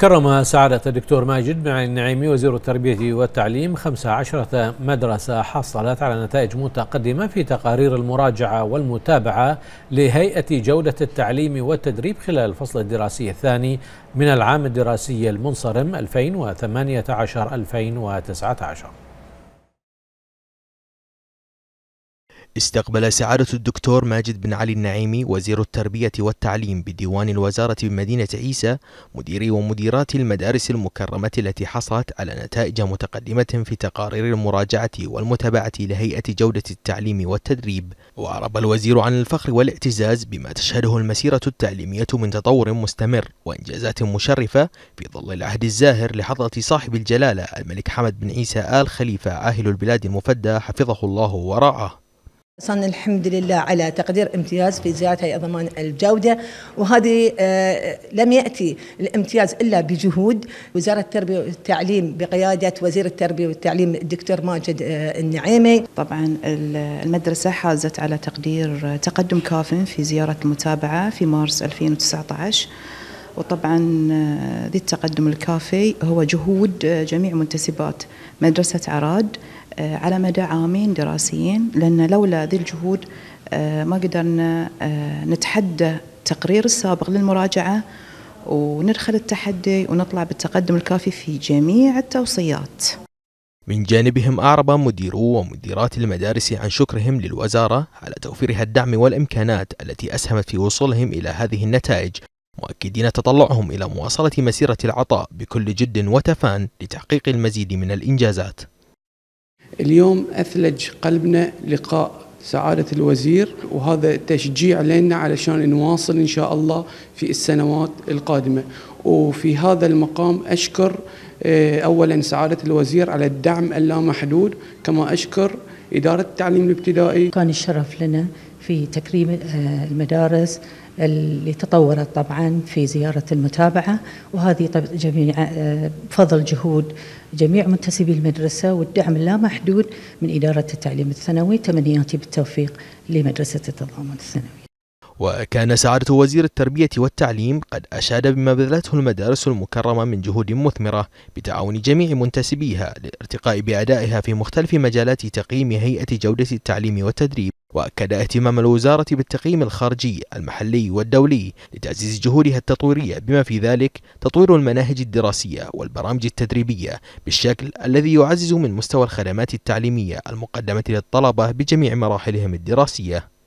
كرم سعادة الدكتور ماجد مع النعيمي وزير التربية والتعليم 15 مدرسة حصلت على نتائج متقدمة في تقارير المراجعة والمتابعة لهيئة جودة التعليم والتدريب خلال الفصل الدراسي الثاني من العام الدراسي المنصرم 2018-2019 استقبل سعادة الدكتور ماجد بن علي النعيمي وزير التربية والتعليم بديوان الوزارة بمدينة عيسى مديري ومديرات المدارس المكرمة التي حصلت على نتائج متقدمة في تقارير المراجعة والمتابعة لهيئة جودة التعليم والتدريب وأعرب الوزير عن الفخر والاعتزاز بما تشهده المسيرة التعليمية من تطور مستمر وإنجازات مشرفة في ظل العهد الزاهر لحضرة صاحب الجلالة الملك حمد بن عيسى آل خليفة عاهل البلاد المفدى حفظه الله ورعاه صن الحمد لله على تقدير امتياز في زيادة هيئة ضمان الجودة وهذه آه، لم يأتي الامتياز إلا بجهود وزارة التربية والتعليم بقيادة وزير التربية والتعليم الدكتور ماجد آه، النعيمي طبعا المدرسة حازت على تقدير آه، تقدم كاف في زيارة المتابعة في مارس 2019 وطبعا ذي التقدم الكافي هو جهود جميع منتسبات مدرسة عراد آه، على مدى عامين دراسيين لأن لولا ذي الجهود آه، ما قدرنا آه، نتحدى التقرير السابق للمراجعة وندخل التحدي ونطلع بالتقدم الكافي في جميع التوصيات من جانبهم أعرب مديرو ومديرات المدارس عن شكرهم للوزارة على توفيرها الدعم والإمكانات التي أسهمت في وصولهم إلى هذه النتائج مؤكدين تطلعهم إلى مواصلة مسيرة العطاء بكل جد وتفان لتحقيق المزيد من الإنجازات اليوم أثلج قلبنا لقاء سعادة الوزير وهذا تشجيع لنا علشان نواصل إن شاء الله في السنوات القادمة وفي هذا المقام أشكر آه، أولا سعادة الوزير على الدعم اللامحدود كما أشكر إدارة التعليم الابتدائي كان الشرف لنا في تكريم آه، المدارس اللي تطورت طبعا في زيارة المتابعة وهذه جميع بفضل آه، جهود جميع منتسبي المدرسة والدعم اللامحدود من إدارة التعليم الثانوي تمنياتي بالتوفيق لمدرسة التضامن الثانوي وكان سعادة وزير التربية والتعليم قد أشاد بما بذلته المدارس المكرمة من جهود مثمرة بتعاون جميع منتسبيها للارتقاء بأدائها في مختلف مجالات تقييم هيئة جودة التعليم والتدريب وأكد اهتمام الوزارة بالتقييم الخارجي المحلي والدولي لتعزيز جهودها التطويرية بما في ذلك تطوير المناهج الدراسية والبرامج التدريبية بالشكل الذي يعزز من مستوى الخدمات التعليمية المقدمة للطلبة بجميع مراحلهم الدراسية